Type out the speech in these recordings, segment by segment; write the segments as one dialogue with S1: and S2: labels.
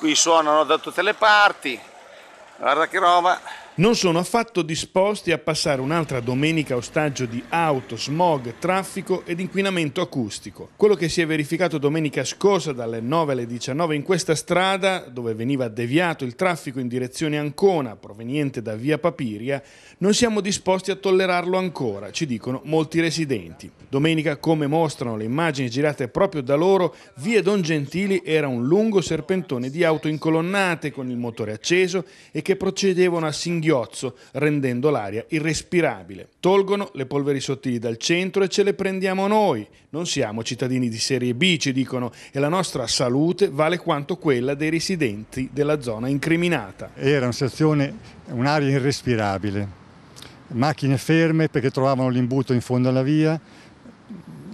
S1: qui suonano da tutte le parti guarda che roba
S2: non sono affatto disposti a passare un'altra domenica ostaggio di auto, smog, traffico ed inquinamento acustico. Quello che si è verificato domenica scorsa dalle 9 alle 19 in questa strada, dove veniva deviato il traffico in direzione Ancona, proveniente da via Papiria, non siamo disposti a tollerarlo ancora, ci dicono molti residenti. Domenica, come mostrano le immagini girate proprio da loro, via Don Gentili era un lungo serpentone di auto incolonnate con il motore acceso e che procedevano a singhiozzo singhiozzo, rendendo l'aria irrespirabile. Tolgono le polveri sottili dal centro e ce le prendiamo noi. Non siamo cittadini di serie B, ci dicono, e la nostra salute vale quanto quella dei residenti della zona incriminata.
S3: Era una situazione, un'aria irrespirabile. Macchine ferme perché trovavano l'imbuto in fondo alla via,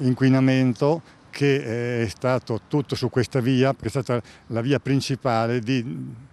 S3: inquinamento, che eh, è stato tutto su questa via, che è stata la via principale di,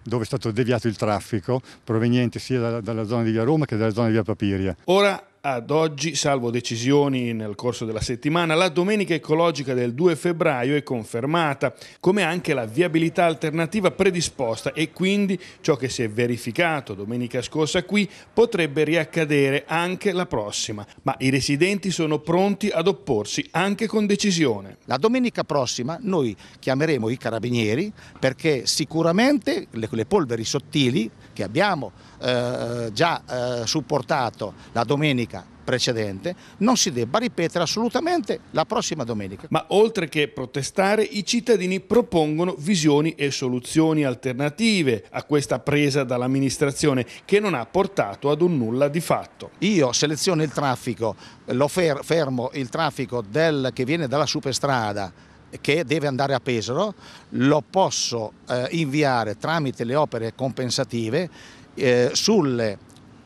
S3: dove è stato deviato il traffico, proveniente sia dalla, dalla zona di via Roma che dalla zona di via Papiria.
S2: Ora ad oggi, salvo decisioni nel corso della settimana, la domenica ecologica del 2 febbraio è confermata, come anche la viabilità alternativa predisposta e quindi ciò che si è verificato domenica scorsa qui potrebbe riaccadere anche la prossima, ma i residenti sono pronti ad opporsi anche con decisione. La domenica prossima noi chiameremo i carabinieri perché sicuramente
S1: le, le polveri sottili che abbiamo eh, già eh, supportato
S2: la domenica precedente non si debba ripetere assolutamente la prossima domenica. Ma oltre che protestare, i cittadini propongono visioni e soluzioni alternative a questa presa dall'amministrazione che non ha portato ad un nulla di fatto. Io seleziono il traffico, lo fermo il traffico del, che viene dalla
S1: superstrada che deve andare a Pesaro, lo posso eh, inviare tramite le opere compensative eh, sulle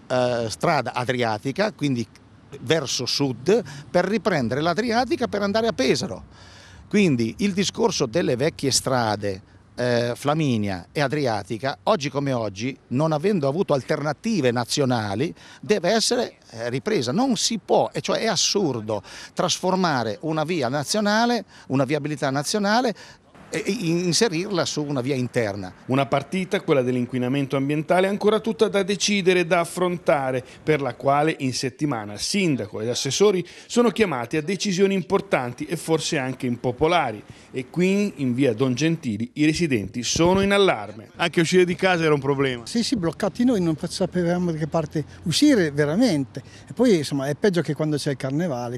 S1: eh, strada adriatica, quindi verso sud per riprendere l'Adriatica per andare a Pesaro. Quindi il discorso delle vecchie strade eh, Flaminia e Adriatica, oggi come oggi, non avendo avuto alternative nazionali, deve essere eh, ripresa. Non si può, e cioè è assurdo, trasformare una via nazionale,
S2: una viabilità nazionale, e inserirla su una via interna. Una partita, quella dell'inquinamento ambientale, ancora tutta da decidere, da affrontare, per la quale in settimana sindaco ed assessori sono chiamati a decisioni importanti e forse anche impopolari e qui in via Don Gentili i residenti sono in allarme. Anche uscire di casa era un problema.
S1: Sì, sì, bloccati noi, non sapevamo da che parte uscire veramente. E poi insomma è peggio che quando c'è il carnevale.